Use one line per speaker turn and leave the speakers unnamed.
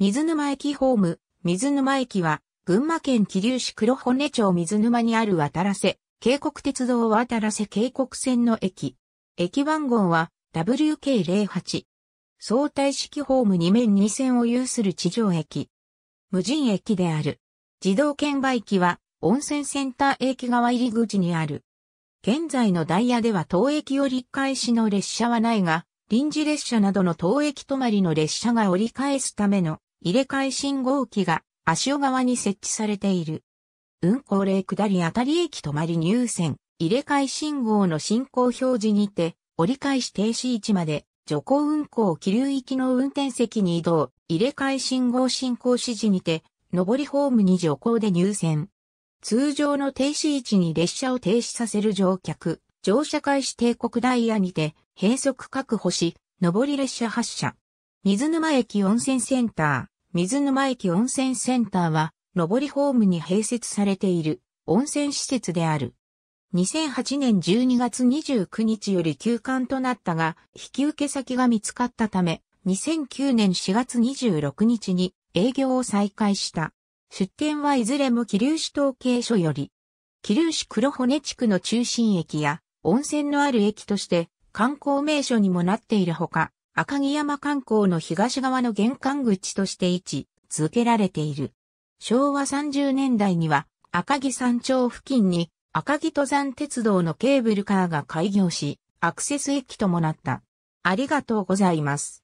水沼駅ホーム、水沼駅は、群馬県桐生市黒骨町水沼にある渡らせ、渓谷鉄道渡らせ渓谷線の駅。駅番号は WK08。相対式ホーム2面2線を有する地上駅。無人駅である。自動券売機は温泉センター駅側入り口にある。現在のダイヤでは当駅折り返しの列車はないが、臨時列車などの当駅止まりの列車が折り返すための入れ替え信号機が足尾側に設置されている。運行例下り当たり駅止まり入線、入れ替え信号の進行表示にて、折り返し停止位置まで、徐行運行気流域の運転席に移動、入れ替え信号進行指示にて、上りホームに徐行で入線。通常の停止位置に列車を停止させる乗客、乗車開始帝国ダイヤにて、閉塞確保し、上り列車発車。水沼駅温泉センター。水沼駅温泉センターは、上りホームに併設されている温泉施設である。2008年12月29日より休館となったが、引き受け先が見つかったため、2009年4月26日に営業を再開した。出店はいずれも桐生市統計所より、桐生市黒骨地区の中心駅や温泉のある駅として観光名所にもなっているほか、赤城山観光の東側の玄関口として位置続けられている。昭和30年代には赤城山頂付近に赤城登山鉄道のケーブルカーが開業し、アクセス駅ともなった。ありがとうございます。